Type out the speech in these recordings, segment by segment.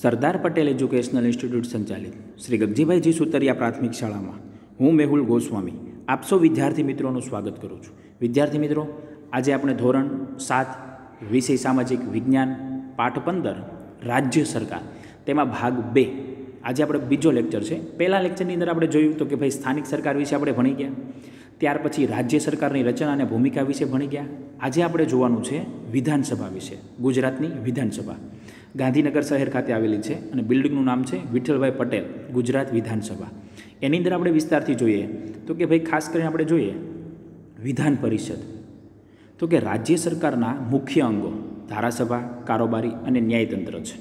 સરદાર Patel educational institute સંચાલિત શ્રી ગગજીભાઈજી સુતરિયા પ્રાથમિક શાળામાં હું મેહુલ ગોસ્વામી આપ વિદ્યાર્થી મિત્રોનું સ્વાગત કરું છું વિદ્યાર્થી મિત્રો આજે આપણે ધોરણ સાત વિષય સામાજિક વિજ્ઞાન પાઠ પંદર રાજ્ય સરકાર તેમાં ભાગ બે આજે આપણે બીજો લેક્ચર છે પહેલાં લેક્ચરની અંદર આપણે જોયું તો કે ભાઈ સ્થાનિક સરકાર વિશે આપણે ભણી ગયા ત્યાર પછી રાજ્ય સરકારની રચના અને ભૂમિકા વિશે ભણી ગયા આજે આપણે જોવાનું છે વિધાનસભા વિશે ગુજરાતની વિધાનસભા ગાંધીનગર શહેર ખાતે આવેલી છે અને બિલ્ડિંગનું નામ છે વિઠ્ઠલભાઈ પટેલ ગુજરાત વિધાનસભા એની અંદર આપણે વિસ્તારથી જોઈએ તો કે ભાઈ ખાસ કરીને આપણે જોઈએ વિધાન પરિષદ તો કે રાજ્ય સરકારના મુખ્ય અંગો ધારાસભા કારોબારી અને ન્યાયતંત્ર છે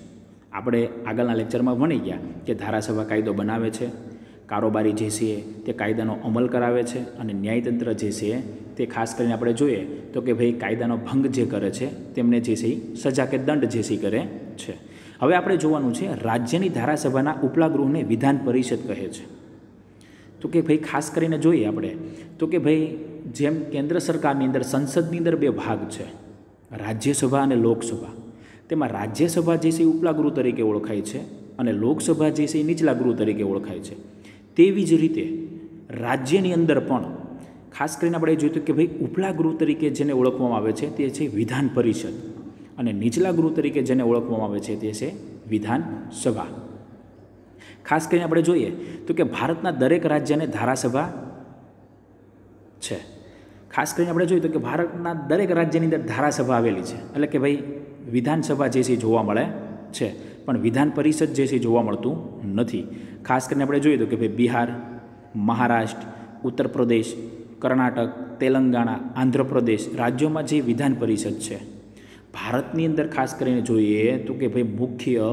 આપણે આગળના લેક્ચરમાં ભણી ગયા કે ધારાસભા કાયદો બનાવે છે કારોબારી જે છે તે કાયદાનો અમલ કરાવે છે અને ન્યાયતંત્ર જે છે તે ખાસ કરીને આપણે જોઈએ તો કે ભાઈ કાયદાનો ભંગ જે કરે છે તેમને જે છે સજા કે દંડ જે છે કરે છે હવે આપણે જોવાનું છે રાજ્યની ધારાસભાના ઉપલા ગૃહને વિધાન પરિષદ કહે છે તો કે ભાઈ ખાસ કરીને જોઈએ આપણે તો કે ભાઈ જેમ કેન્દ્ર સરકારની અંદર સંસદની અંદર બે ભાગ છે રાજ્યસભા અને લોકસભા તેમાં રાજ્યસભા જે છે ઉપલા ગૃહ તરીકે ઓળખાય છે અને લોકસભા જે છે નીચલા ગૃહ તરીકે ઓળખાય છે તેવી જ રીતે રાજ્યની અંદર પણ ખાસ કરીને આપણે જોઈએ તો કે ભાઈ ઉપલા ગૃહ તરીકે જેને ઓળખવામાં આવે છે તે છે વિધાન પરિષદ અને નીચલા ગૃહ તરીકે જેને ઓળખવામાં આવે છે તે છે વિધાનસભા ખાસ કરીને આપણે જોઈએ તો કે ભારતના દરેક રાજ્યને ધારાસભા છે ખાસ કરીને આપણે જોઈએ તો કે ભારતના દરેક રાજ્યની અંદર ધારાસભા આવેલી છે એટલે કે ભાઈ વિધાનસભા જે છે જોવા મળે છે પણ વિધાન પરિષદ જે છે જોવા મળતું નથી ખાસ કરીને આપણે જોઈએ તો કે ભાઈ બિહાર મહારાષ્ટ્ર ઉત્તર પ્રદેશ કર્ણાટક તેલંગાણા આંધ્રપ્રદેશ રાજ્યોમાં જે વિધાન પરિષદ છે ભારતની અંદર ખાસ કરીને જોઈએ તો કે ભાઈ મુખ્ય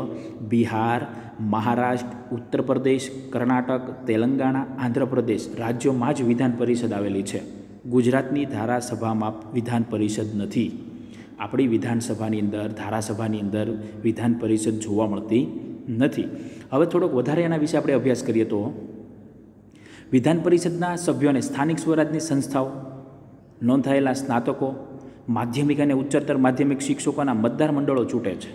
બિહાર મહારાષ્ટ્ર ઉત્તર પ્રદેશ કર્ણાટક તેલંગાણા આંધ્રપ્રદેશ રાજ્યોમાં જ વિધાન પરિષદ આવેલી છે ગુજરાતની ધારાસભામાં વિધાન પરિષદ નથી આપણી વિધાનસભાની અંદર ધારાસભાની અંદર વિધાન પરિષદ જોવા મળતી નથી હવે થોડોક વધારે એના વિશે આપણે અભ્યાસ કરીએ તો વિધાન પરિષદના સભ્યોને સ્થાનિક સ્વરાજની સંસ્થાઓ નોંધાયેલા સ્નાતકો માધ્યમિક અને ઉચ્ચતર માધ્યમિક શિક્ષકોના મતદાર મંડળો ચૂંટે છે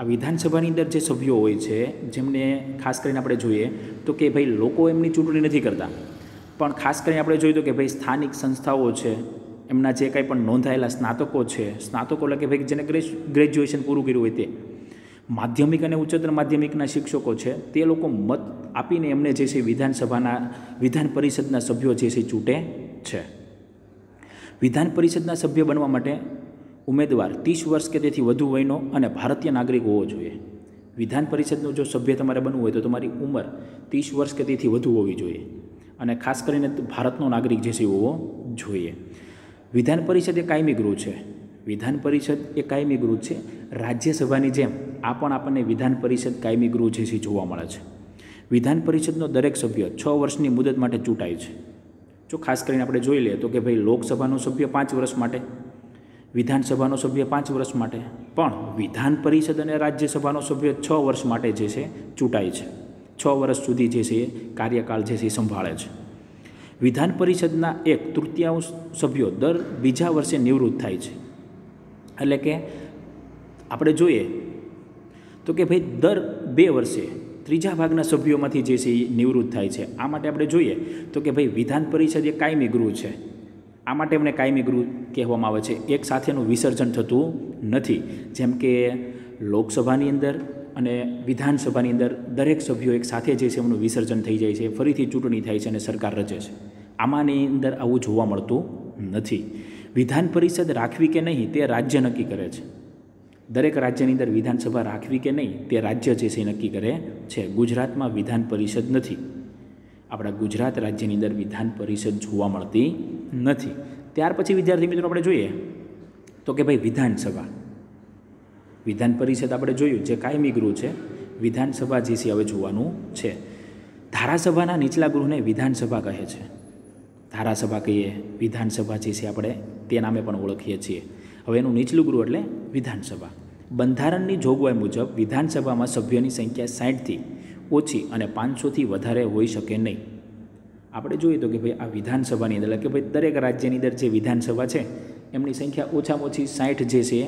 આ વિધાનસભાની અંદર જે સભ્યો હોય છે જેમને ખાસ કરીને આપણે જોઈએ તો કે ભાઈ લોકો એમની ચૂંટણી નથી કરતા પણ ખાસ કરીને આપણે જોઈએ તો કે ભાઈ સ્થાનિક સંસ્થાઓ છે એમના જે કાંઈ પણ નોંધાયેલા સ્નાતકો છે સ્નાતકો એટલે કે ભાઈ જેને ગ્રેજ્યુએશન પૂરું કર્યું હોય તે માધ્યમિક અને ઉચ્ચતર માધ્યમિકના શિક્ષકો છે તે લોકો મત આપીને એમને જે છે વિધાનસભાના વિધાન પરિષદના સભ્યો જે છે ચૂંટે છે વિધાન પરિષદના સભ્ય બનવા માટે ઉમેદવાર ત્રીસ વર્ષ કે તેથી વધુ વયનો અને ભારતીય નાગરિક હોવો જોઈએ વિધાન પરિષદનો જો સભ્ય તમારે બનવું હોય તો તમારી ઉંમર ત્રીસ વર્ષ કે તેથી વધુ હોવી જોઈએ અને ખાસ કરીને ભારતનો નાગરિક જે છે હોવો જોઈએ વિધાન પરિષદ એ કાયમી ગૃહ છે વિધાન પરિષદ એ કાયમી ગૃહ છે રાજ્યસભાની જેમ આ પણ આપણને વિધાન પરિષદ કાયમી ગૃહ છે એ જોવા મળે છે વિધાન પરિષદનો દરેક સભ્ય છ વર્ષની મુદત માટે ચૂંટાય છે જો ખાસ કરીને આપણે જોઈ લઈએ તો કે ભાઈ લોકસભાનો સભ્ય પાંચ વર્ષ માટે વિધાનસભાનો સભ્ય પાંચ વર્ષ માટે પણ વિધાન પરિષદ અને રાજ્યસભાનો સભ્ય છ વર્ષ માટે જે છે ચૂંટાય છે છ વર્ષ સુધી જે છે એ કાર્યકાળ જે છે એ સંભાળે છે વિધાન પરિષદના એક તૃતીયાંશ સભ્યો દર બીજા વર્ષે નિવૃત્ત થાય છે એટલે કે આપણે જોઈએ તો કે ભાઈ દર બે વર્ષે ત્રીજા ભાગના સભ્યોમાંથી જે છે એ નિવૃત્ત થાય છે આ માટે આપણે જોઈએ તો કે ભાઈ વિધાન પરિષદ એ કાયમી ગૃહ છે આ માટે એમને કાયમી ગૃહ કહેવામાં આવે છે એક સાથેનું વિસર્જન થતું નથી જેમ કે લોકસભાની અંદર અને વિધાનસભાની અંદર દરેક સભ્યો એક સાથે જે છે એમનું વિસર્જન થઈ જાય છે ફરીથી ચૂંટણી થાય છે અને સરકાર રચે છે આમાંની અંદર આવું જોવા મળતું નથી વિધાન પરિષદ રાખવી કે નહીં તે રાજ્ય નક્કી કરે છે દરેક રાજ્યની અંદર વિધાનસભા રાખવી કે નહીં તે રાજ્ય જે છે નક્કી કરે છે ગુજરાતમાં વિધાન પરિષદ નથી આપણા ગુજરાત રાજ્યની અંદર વિધાન પરિષદ જોવા મળતી નથી ત્યાર પછી વિદ્યાર્થી મિત્રો આપણે જોઈએ તો કે ભાઈ વિધાનસભા વિધાન પરિષદ આપણે જોયું જે કાયમી ગૃહ છે વિધાનસભા જે છે હવે જોવાનું છે ધારાસભાના નીચલા ગૃહને વિધાનસભા કહે છે ધારાસભા કહીએ વિધાનસભા જે છે આપણે તે નામે પણ ઓળખીએ છીએ હવે એનું નીચલું ગૃહ એટલે વિધાનસભા બંધારણની જોગવાઈ મુજબ વિધાનસભામાં સભ્યોની સંખ્યા સાઠથી ઓછી અને પાંચસોથી વધારે હોઈ શકે નહીં આપણે જોઈએ તો કે ભાઈ આ વિધાનસભાની અંદર કે ભાઈ દરેક રાજ્યની અંદર જે વિધાનસભા છે એમની સંખ્યા ઓછામાં ઓછી સાઠ જે છે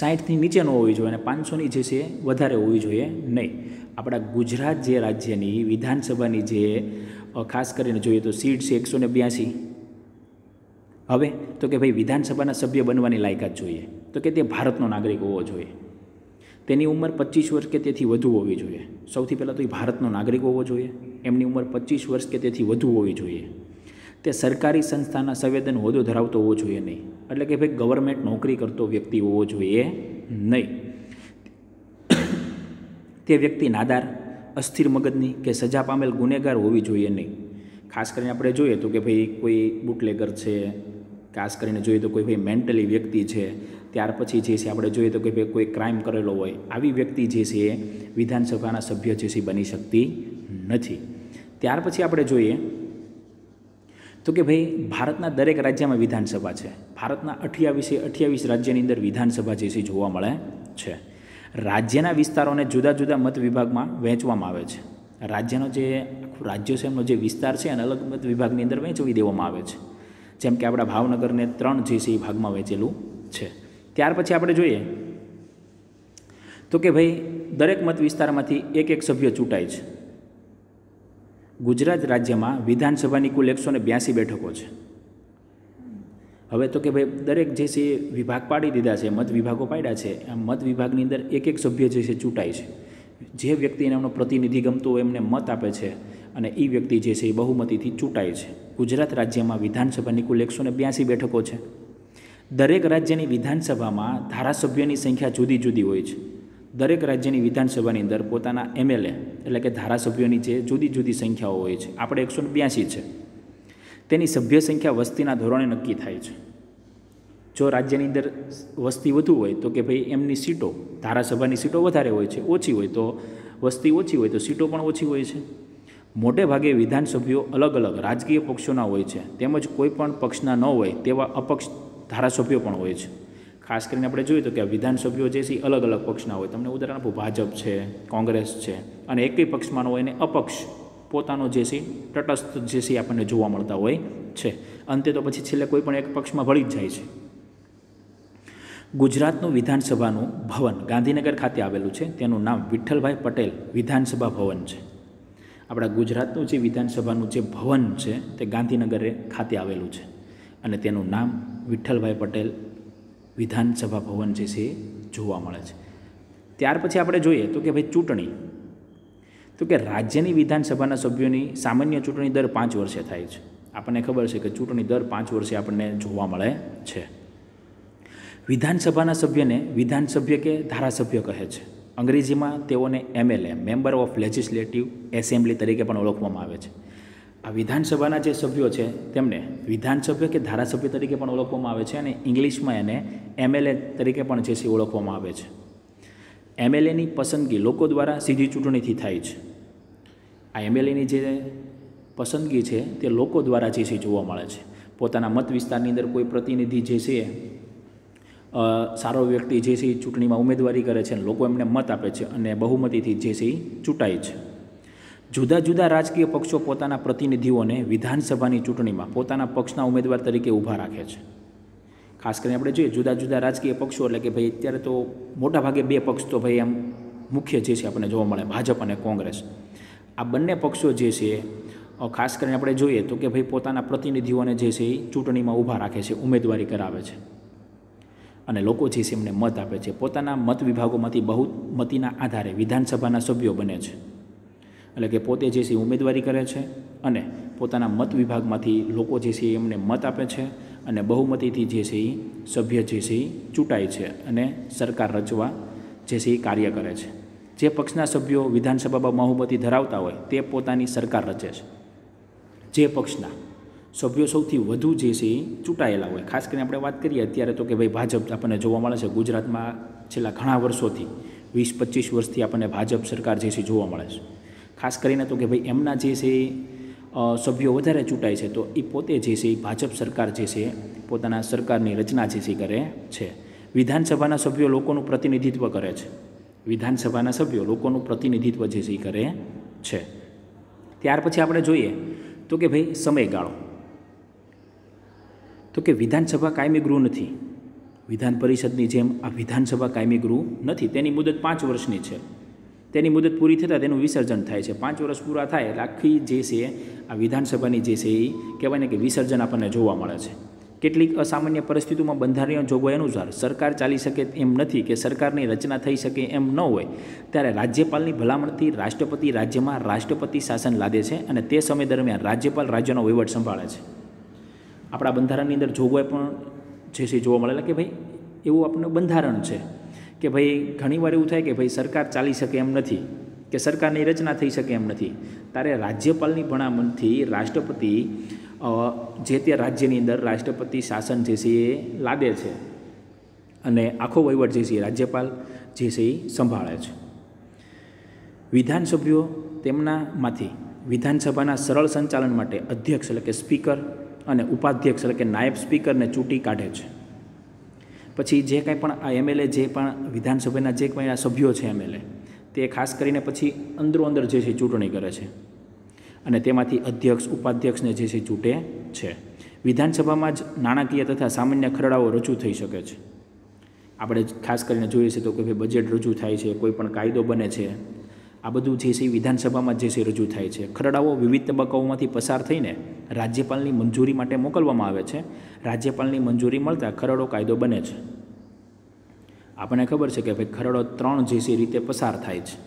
સાઠથી નીચેનો હોવી જોઈએ અને પાંચસોની જે છે વધારે હોવી જોઈએ નહીં આપણા ગુજરાત જે રાજ્યની વિધાનસભાની જે ખાસ કરીને જોઈએ તો સીટ છે એકસો ને બ્યાસી હવે તો કે ભાઈ વિધાનસભાના સભ્ય બનવાની લાયકાત જોઈએ તો કે તે ભારતનો નાગરિક હોવો જોઈએ તેની ઉંમર પચીસ વર્ષ કે તેથી વધુ હોવી જોઈએ સૌથી પહેલાં તો એ ભારતનો નાગરિક હોવો જોઈએ એમની ઉંમર પચીસ વર્ષ કે તેથી વધુ હોવી જોઈએ તે સરકારી સંસ્થાના સંવેદન હોદ્દો ધરાવતો હોવો જોઈએ નહીં એટલે કે ભાઈ ગવર્મેન્ટ નોકરી કરતો વ્યક્તિ હોવો જોઈએ નહીં તે વ્યક્તિ નાદાર અસ્થિર મગજની કે સજા પામેલ ગુનેગાર હોવી જોઈએ નહીં ખાસ કરીને આપણે જોઈએ તો કે ભાઈ કોઈ બુટલેગર છે ખાસ કરીને જોઈએ તો કોઈ ભાઈ મેન્ટલી વ્યક્તિ છે ત્યાર પછી જે છે આપણે જોઈએ તો કે ભાઈ કોઈ ક્રાઇમ કરેલો હોય આવી વ્યક્તિ જે છે એ વિધાનસભાના સભ્ય જે છે બની શકતી નથી ત્યાર પછી આપણે જોઈએ તો કે ભાઈ ભારતના દરેક રાજ્યમાં વિધાનસભા છે ભારતના અઠ્યાવીસે અઠ્યાવીસ રાજ્યની અંદર વિધાનસભા જે છે જોવા મળે છે રાજ્યના વિસ્તારોને જુદા જુદા મત વિભાગમાં વહેંચવામાં આવે છે રાજ્યનો જે આખું રાજ્ય છે એમનો જે વિસ્તાર છે એને અલગ મત વિભાગની અંદર વહેંચવી દેવામાં આવે છે જેમ કે આપણા ભાવનગરને ત્રણ જે છે એ ભાગમાં વહેંચેલું છે ત્યાર પછી આપણે જોઈએ તો કે ભાઈ દરેક મત વિસ્તારમાંથી એક એક સભ્ય ચૂંટાય છે ગુજરાત રાજ્યમાં વિધાનસભાની કુલ એકસો ને બ્યાસી બેઠકો છે હવે તો કે ભાઈ દરેક જે છે વિભાગ પાડી દીધા છે મત વિભાગો પાડ્યા છે આ મત વિભાગની અંદર એક એક સભ્ય જે છે ચૂંટાય છે જે વ્યક્તિને એમનો પ્રતિનિધિ ગમતો હોય એમને મત આપે છે અને એ વ્યક્તિ જે છે એ બહુમતીથી ચૂંટાય છે ગુજરાત રાજ્યમાં વિધાનસભાની કુલ એકસો બ્યાસી બેઠકો છે દરેક રાજ્યની વિધાનસભામાં ધારાસભ્યોની સંખ્યા જુદી જુદી હોય છે દરેક રાજ્યની વિધાનસભાની અંદર પોતાના એમએલએ એટલે કે ધારાસભ્યોની જે જુદી જુદી સંખ્યાઓ હોય છે આપણે એકસો બ્યાસી છે તેની સભ્ય સંખ્યા વસ્તીના ધોરણે નક્કી થાય છે જો રાજ્યની અંદર વસ્તી વધુ હોય તો કે ભાઈ એમની સીટો ધારાસભાની સીટો વધારે હોય છે ઓછી હોય તો વસ્તી ઓછી હોય તો સીટો પણ ઓછી હોય છે મોટે ભાગે વિધાનસભ્યો અલગ અલગ રાજકીય પક્ષોના હોય છે તેમજ કોઈ પણ પક્ષના ન હોય તેવા અપક્ષ ધારાસભ્યો પણ હોય છે ખાસ કરીને આપણે જોઈએ તો કે વિધાનસભ્યો જે છે અલગ અલગ પક્ષના હોય તમને ઉદાહરણ આપું ભાજપ છે કોંગ્રેસ છે અને એકેય પક્ષમાંનો હોય એને અપક્ષ પોતાનો જે છે તટસ્થ જે છે આપણને જોવા મળતા હોય છે અંતે તો પછી છેલ્લે કોઈ પણ એક પક્ષમાં ભળી જ જાય છે ગુજરાતનું વિધાનસભાનું ભવન ગાંધીનગર ખાતે આવેલું છે તેનું નામ વિઠ્ઠલભાઈ પટેલ વિધાનસભા ભવન છે આપણા ગુજરાતનું જે વિધાનસભાનું જે ભવન છે તે ગાંધીનગરે ખાતે આવેલું છે અને તેનું નામ વિઠ્ઠલભાઈ પટેલ વિધાનસભા ભવન જે છે જોવા મળે છે ત્યાર પછી આપણે જોઈએ તો કે ભાઈ ચૂંટણી તો કે રાજ્યની વિધાનસભાના સભ્યોની સામાન્ય ચૂંટણી દર પાંચ વર્ષે થાય છે આપણને ખબર છે કે ચૂંટણી દર પાંચ વર્ષે આપણને જોવા મળે છે વિધાનસભાના સભ્યને વિધાનસભ્ય કે ધારાસભ્ય કહે છે અંગ્રેજીમાં તેઓને MLA member of legislative assembly તરીકે પણ ઓળખવામાં આવે છે આ વિધાનસભાના જે સભ્યો છે તેમને વિધાનસભ્ય કે ધારાસભ્ય તરીકે પણ ઓળખવામાં આવે છે અને ઇંગ્લિશમાં એને એમએલએ તરીકે પણ જે છે ઓળખવામાં આવે છે એમએલએની પસંદગી લોકો દ્વારા સીધી ચૂંટણીથી થાય છે આ એમએલએની જે પસંદગી છે તે લોકો દ્વારા જે છે જોવા મળે છે પોતાના મત વિસ્તારની અંદર કોઈ પ્રતિનિધિ જે છે સારો વ્યક્તિ જે છે ચૂંટણીમાં ઉમેદવારી કરે છે અને લોકો એમને મત આપે છે અને બહુમતીથી જે છે ચૂંટાય છે જુદા જુદા રાજકીય પક્ષો પોતાના પ્રતિનિધિઓને વિધાનસભાની ચૂંટણીમાં પોતાના પક્ષના ઉમેદવાર તરીકે ઊભા રાખે છે ખાસ કરીને આપણે જોઈએ જુદા જુદા રાજકીય પક્ષો એટલે કે ભાઈ અત્યારે તો મોટા ભાગે બે પક્ષ તો ભાઈ એમ મુખ્ય જે છે આપણને જોવા મળે ભાજપ અને કોંગ્રેસ આ બંને પક્ષો જે છે ખાસ કરીને આપણે જોઈએ તો કે ભાઈ પોતાના પ્રતિનિધિઓને જે છે એ ચૂંટણીમાં ઊભા રાખે છે ઉમેદવારી કરાવે છે અને લોકો જે છે એમને મત આપે છે પોતાના મત વિભાગોમાંથી બહુ મતીના આધારે વિધાનસભાના સભ્યો બને છે એટલે કે પોતે જે છે ઉમેદવારી કરે છે અને પોતાના મત વિભાગમાંથી લોકો જે છે એમને મત આપે છે અને બહુમતીથી જે છે એ સભ્ય જે છે એ ચૂંટાય છે અને સરકાર રચવા જે છે એ કાર્ય કરે છે જે પક્ષના સભ્યો વિધાનસભામાં બહુમતી ધરાવતા હોય તે પોતાની સરકાર રચે છે જે પક્ષના સભ્યો સૌથી વધુ જે છે એ ચૂંટાયેલા હોય ખાસ કરીને આપણે વાત કરીએ અત્યારે તો કે ભાઈ ભાજપ આપણને જોવા મળે છે ગુજરાતમાં છેલ્લા ઘણા વર્ષોથી વીસ પચીસ વર્ષથી આપણને ભાજપ સરકાર જે છે જોવા મળે છે ખાસ કરીને તો કે ભાઈ એમના જે છે સભ્યો વધારે ચૂંટાય છે તો એ પોતે જે છે એ ભાજપ સરકાર જે છે પોતાના સરકારની રચના જે છે કરે છે વિધાનસભાના સભ્યો લોકોનું પ્રતિનિધિત્વ કરે છે વિધાનસભાના સભ્યો લોકોનું પ્રતિનિધિત્વ જે છે કરે છે ત્યાર પછી આપણે જોઈએ તો કે ભાઈ સમયગાળો તો કે વિધાનસભા કાયમી ગૃહ નથી વિધાન પરિષદની જેમ આ વિધાનસભા કાયમી ગૃહ નથી તેની મુદત પાંચ વર્ષની છે તેની મુદત પૂરી થતાં તેનું વિસર્જન થાય છે પાંચ વર્ષ પૂરા થાય એટલે આખી જે છે આ વિધાનસભાની જે છે એ કહેવાય ને કે વિસર્જન આપણને જોવા મળે છે કેટલીક અસામાન્ય પરિસ્થિતિઓમાં બંધારણીય જોગવાઈ અનુસાર સરકાર ચાલી શકે એમ નથી કે સરકારની રચના થઈ શકે એમ ન હોય ત્યારે રાજ્યપાલની ભલામણથી રાષ્ટ્રપતિ રાજ્યમાં રાષ્ટ્રપતિ શાસન લાદે છે અને તે સમય દરમિયાન રાજ્યપાલ રાજ્યનો વહીવટ સંભાળે છે આપણા બંધારણની અંદર જોગવાઈ પણ જે છે જોવા મળેલા કે ભાઈ એવું આપણું બંધારણ છે કે ભાઈ ઘણીવાર એવું થાય કે ભાઈ સરકાર ચાલી શકે એમ નથી કે સરકારની રચના થઈ શકે એમ નથી તારે રાજ્યપાલની ભણામણથી રાષ્ટ્રપતિ જે તે રાજ્યની અંદર રાષ્ટ્રપતિ શાસન જે છે એ લાદે છે અને આખો વહીવટ જે છે એ રાજ્યપાલ જે છે એ સંભાળે છે વિધાનસભ્યો તેમનામાંથી વિધાનસભાના સરળ સંચાલન માટે અધ્યક્ષ એટલે કે સ્પીકર અને ઉપાધ્યક્ષ એટલે કે નાયબ સ્પીકરને ચૂંટી કાઢે છે પછી જે કાંઈ પણ આ એમએલએ જે પણ વિધાનસભાના જે કંઈ આ સભ્યો છે એમએલએ તે ખાસ કરીને પછી અંદરો અંદર જે છે ચૂંટણી કરે છે અને તેમાંથી અધ્યક્ષ ઉપાધ્યક્ષને જે છે ચૂંટે છે વિધાનસભામાં જ નાણાકીય તથા સામાન્ય ખરડાઓ રજૂ થઈ શકે છે આપણે ખાસ કરીને જોઈએ છે તો કે ભાઈ બજેટ રજૂ થાય છે કોઈ પણ કાયદો બને છે આ બધું જે છે એ વિધાનસભામાં જે છે રજૂ થાય છે ખરડાઓ વિવિધ તબક્કાઓમાંથી પસાર થઈને રાજ્યપાલની મંજૂરી માટે મોકલવામાં આવે છે રાજ્યપાલની મંજૂરી મળતા ખરડો કાયદો બને છે આપણને ખબર છે કે ભાઈ ખરડો ત્રણ જે છે રીતે પસાર થાય છે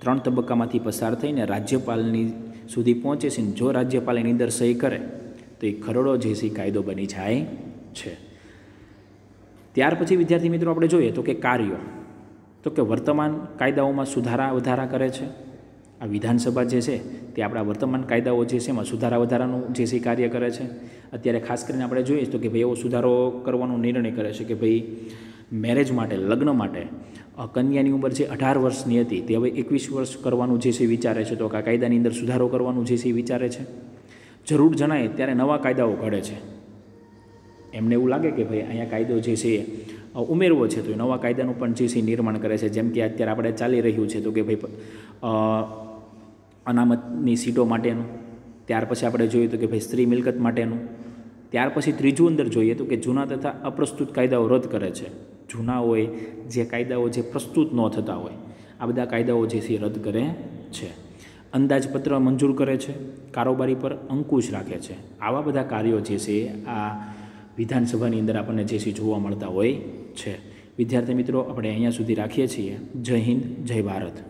ત્રણ તબક્કામાંથી પસાર થઈને રાજ્યપાલની સુધી પહોંચે છે જો રાજ્યપાલ એની અંદર સહી કરે તો એ ખરડો જે છે કાયદો બની જાય છે ત્યાર પછી વિદ્યાર્થી મિત્રો આપણે જોઈએ તો કે કાર્યો તો કે વર્તમાન કાયદાઓમાં સુધારા વધારા કરે છે આ વિધાનસભા જે છે તે આપણા વર્તમાન કાયદાઓ જે છે એમાં સુધારા વધારાનું જે છે કાર્ય કરે છે અત્યારે ખાસ કરીને આપણે જોઈએ તો કે ભાઈ એવો સુધારો કરવાનો નિર્ણય કરે છે કે ભાઈ મેરેજ માટે લગ્ન માટે કન્યાની ઉંમર જે અઢાર વર્ષની હતી તે હવે એકવીસ વર્ષ કરવાનું જે છે વિચારે છે તો આ કાયદાની અંદર સુધારો કરવાનું જે છે વિચારે છે જરૂર જણાય ત્યારે નવા કાયદાઓ ઘડે છે એમને એવું લાગે કે ભાઈ અહીંયા કાયદો જે છે ઉમેરવો છે તો એ નવા કાયદાનું પણ જે જીસી નિર્માણ કરે છે જેમ કે અત્યારે આપણે ચાલી રહ્યું છે તો કે ભાઈ અનામતની સીટો માટેનું ત્યાર પછી આપણે જોઈએ તો કે ભાઈ સ્ત્રી મિલકત માટેનું ત્યાર પછી ત્રીજું અંદર જોઈએ તો કે જૂના તથા અપ્રસ્તુત કાયદાઓ રદ કરે છે જૂના હોય જે કાયદાઓ જે પ્રસ્તુત ન થતા હોય આ બધા કાયદાઓ જે છે રદ કરે છે અંદાજપત્ર મંજૂર કરે છે કારોબારી પર અંકુશ રાખે છે આવા બધા કાર્યો જે છે આ વિધાનસભાની અંદર આપણને જે છે જોવા મળતા હોય છે વિદ્યાર્થી મિત્રો આપણે અહીંયા સુધી રાખીએ છીએ જય હિન્દ જય ભારત